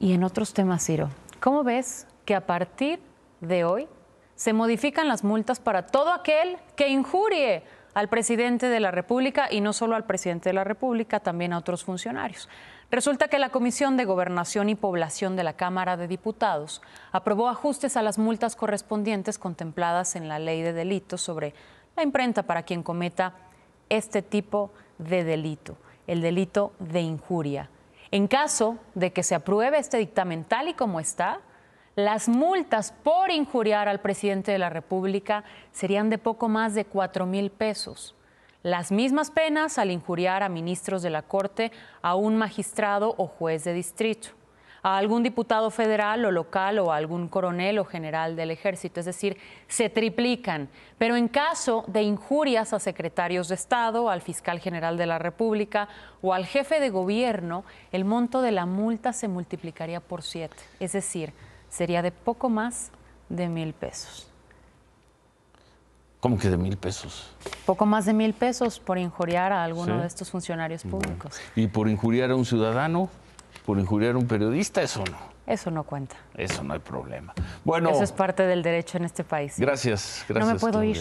y en otros temas, Ciro. ¿Cómo ves que a partir de hoy se modifican las multas para todo aquel que injurie al presidente de la República y no solo al presidente de la República, también a otros funcionarios? Resulta que la Comisión de Gobernación y Población de la Cámara de Diputados aprobó ajustes a las multas correspondientes contempladas en la Ley de Delitos sobre la imprenta para quien cometa este tipo de delito, el delito de injuria. En caso de que se apruebe este dictamen tal y como está, las multas por injuriar al presidente de la República serían de poco más de 4 mil pesos. Las mismas penas al injuriar a ministros de la Corte, a un magistrado o juez de distrito a algún diputado federal o local o a algún coronel o general del ejército, es decir, se triplican. Pero en caso de injurias a secretarios de Estado, al fiscal general de la República o al jefe de gobierno, el monto de la multa se multiplicaría por siete, es decir, sería de poco más de mil pesos. ¿Cómo que de mil pesos? Poco más de mil pesos por injuriar a alguno de estos funcionarios mm. públicos. ¿Y por injuriar a un ciudadano? por injuriar a un periodista, eso no. Eso no cuenta. Eso no hay problema. Bueno. Eso es parte del derecho en este país. Gracias, gracias. No me puedo ir.